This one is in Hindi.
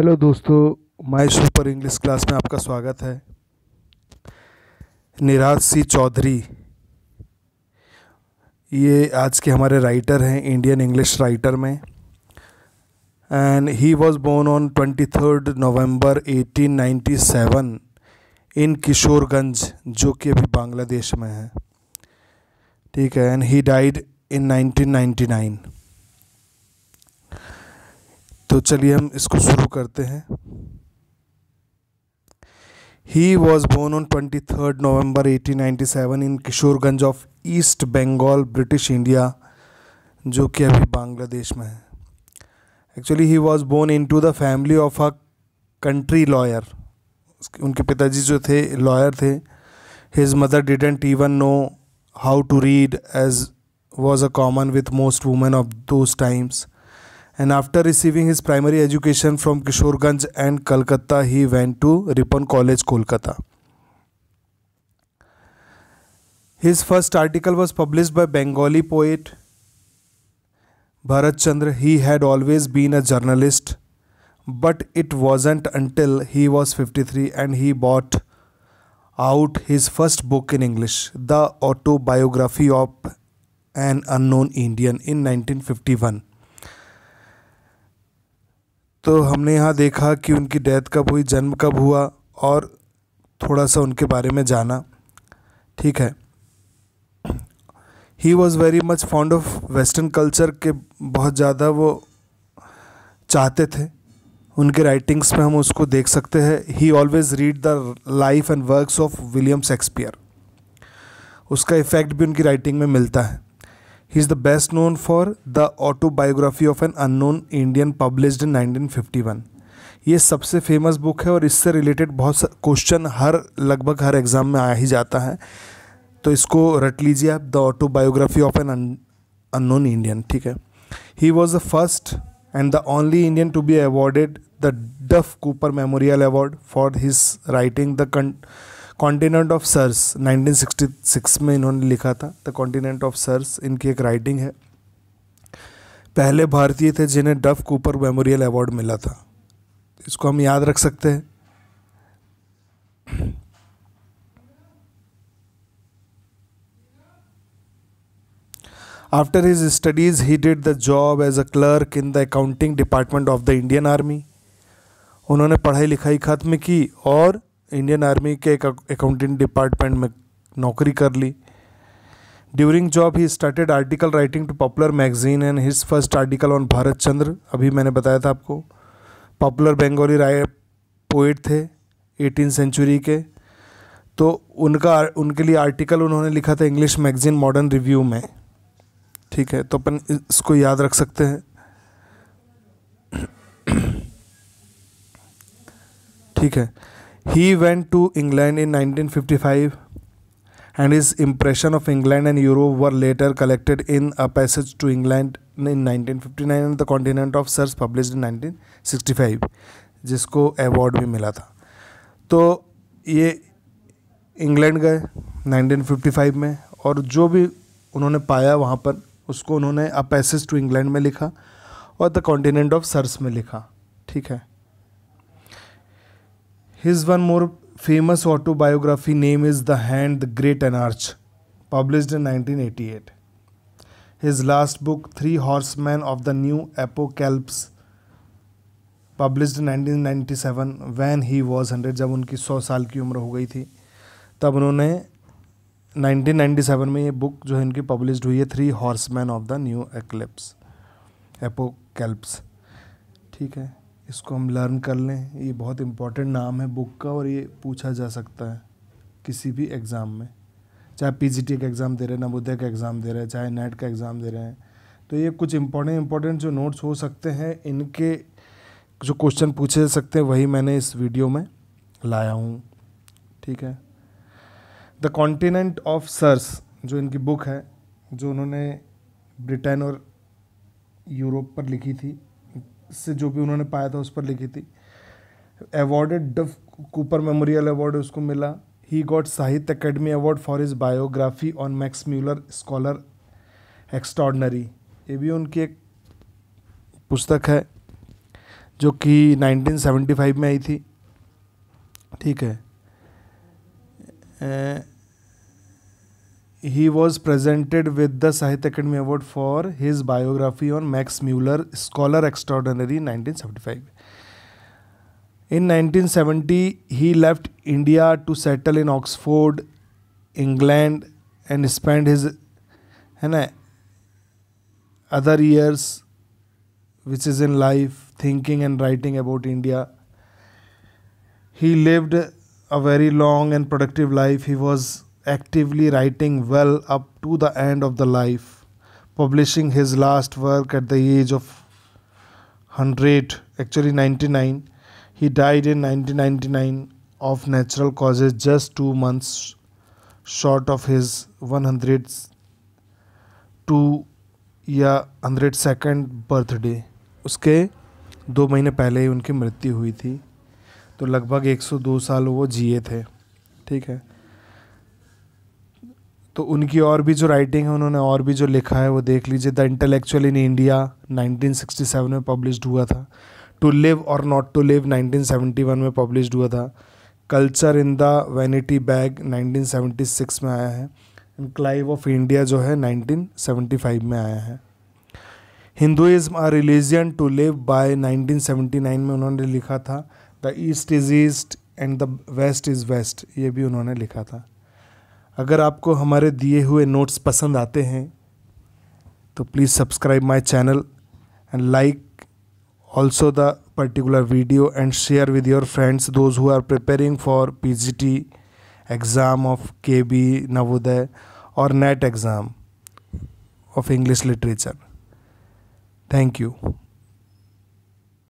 हेलो दोस्तों माय सुपर इंग्लिश क्लास में आपका स्वागत है निराज सी चौधरी ये आज के हमारे राइटर हैं इंडियन इंग्लिश राइटर में and he was born on twenty third November eighteen ninety seven in Kishoreganj जो कि अभी बांग्लादेश में है ठीक है and he died in nineteen ninety nine तो चलिए हम इसको शुरू करते हैं he was born on twenty third November eighteen ninety seven in Kishoreganj of East Bengal British India जो कि अभी बांग्लादेश में है actually he was born in to the family of a country lawyer उनके पिताजी जो थे लॉयर थे his mother didn't even know how to read as was a common with most women of those times and after receiving his primary education from Kishorganj and Calcutta, he went to Ripon College, Kolkata. His first article was published by Bengali poet Bharat Chandra. He had always been a journalist, but it wasn't until he was 53 and he bought out his first book in English, The Autobiography of an Unknown Indian, in 1951. तो हमने यहाँ देखा कि उनकी डेथ कब हुई जन्म कब हुआ और थोड़ा सा उनके बारे में जाना ठीक है he was very much fond of western culture के बहुत ज़्यादा वो चाहते थे उनके राइटिंग्स में हम उसको देख सकते हैं he always read the life and works of William Shakespeare उसका इफ़ेक्ट भी उनकी राइटिंग में मिलता है He is the best known for the autobiography of an unknown Indian published in 1951. ये सबसे फेमस बुक है और इससे रिलेटेड बहुत क्वेश्चन हर लगभग हर एग्ज़ाम में आ ही जाता है तो इसको रट लीजिए आप the autobiography of an unknown Indian ठीक है he was the first and the only Indian to be awarded the Duff Cooper Memorial Award for his writing the cont Continent of Circe 1966 में इन्होंने लिखा था द कॉन्टिनेंट ऑफ सर्स इनकी एक राइटिंग है पहले भारतीय थे जिन्हें डफ कूपर मेमोरियल अवार्ड मिला था इसको हम याद रख सकते हैं after his studies he did the job as a clerk in the accounting department of the Indian army उन्होंने पढ़ाई लिखाई खत्म की और इंडियन आर्मी के एक अकाउंटिंग डिपार्टमेंट में नौकरी कर ली during job he started article writing to popular magazine and his first article on Bharat Chandra अभी मैंने बताया था आपको पॉपुलर बंगाली राय पोइट थे एटीन सेंचुरी के तो उनका उनके लिए आर्टिकल उन्होंने लिखा था इंग्लिश मैगजीन मॉडर्न रिव्यू में ठीक है तो अपन इसको याद रख सकते हैं ठीक है He went to England in 1955 and his impression of England and Europe were later collected in A Passage to England in 1959 and The Continent of sirs published in 1965 जिसको अवार्ड भी मिला था तो ये इंग्लैंड गए 1955 में और जो भी उन्होंने पाया वहाँ पर उसको उन्होंने अ पैसेज टू इंग्लैंड में लिखा और द कॉन्टिनेंट ऑफ सर्स में लिखा ठीक है his one more famous autobiography name is the hand the great arch publish in nineteen eighty eight his last book three horse man of the new apocalypse publish nineteen ninety seven when he was hundred जब उनकी सौ साल की उम्र हो गई थी तब उन्होंने नाइनटीन नाइन्टी सेवन में ये बुक जो है इनकी पब्लिश हुई है three horse man of the new eclipse apocalypse ठीक है इसको हम लर्न कर लें ये बहुत इम्पोर्टेंट नाम है बुक का और ये पूछा जा सकता है किसी भी एग्ज़ाम में चाहे पी टी का एग्ज़ाम दे रहे हैं नवोदय का एग्ज़ाम दे रहे हैं चाहे नेट का एग्ज़ाम दे रहे हैं तो ये कुछ इम्पोर्टेंट इम्पोर्टेंट जो नोट्स हो सकते हैं इनके जो क्वेश्चन पूछे जा सकते हैं वही मैंने इस वीडियो में लाया हूँ ठीक है द कॉन्टिनेंट ऑफ सर्स जो इनकी बुक है जो उन्होंने ब्रिटेन और यूरोप पर लिखी थी से जो भी उन्होंने पाया था उस पर लिखी थी अवॉर्डेड डफ कूपर मेमोरियल अवार्ड उसको मिला ही got Sahitya Akademi award for his biography on Max Muller scholar extraordinary ये भी उनकी एक पुस्तक है जो कि 1975 में आई थी ठीक है he was presented with the Sahitya Academy Award for his biography on Max Mueller, Scholar Extraordinary, 1975. In 1970, he left India to settle in Oxford, England, and spent his and uh, other years, which is in life, thinking and writing about India. He lived a very long and productive life. He was actively writing well up to the end of the life, publishing his last work at the age of 100, actually 99. He died in 1999 of natural causes, just two months short of his 100th two या हंड्रेड सेकेंड बर्थडे उसके दो महीने पहले ही उनकी मृत्यु हुई थी तो लगभग 102 साल वो जिए थे ठीक है तो उनकी और भी जो राइटिंग है उन्होंने और भी जो लिखा है वो देख लीजिए द इंटेलेक्चुअल इन इंडिया 1967 में पब्लिश हुआ था टू लिव और नॉट टू लिव 1971 में पब्लिश हुआ था culture in the vanity bag 1976 में आया है एंड क्लाइव ऑफ इंडिया जो है 1975 में आया है Hinduism a religion to live by 1979 में उन्होंने लिखा था the east is east and the west is west ये भी उन्होंने लिखा था अगर आपको हमारे दिए हुए नोट्स पसंद आते हैं तो please subscribe my channel and like also the particular video and share with your friends those who are preparing for PGT exam of K B Navodaya और NET exam of English literature thank you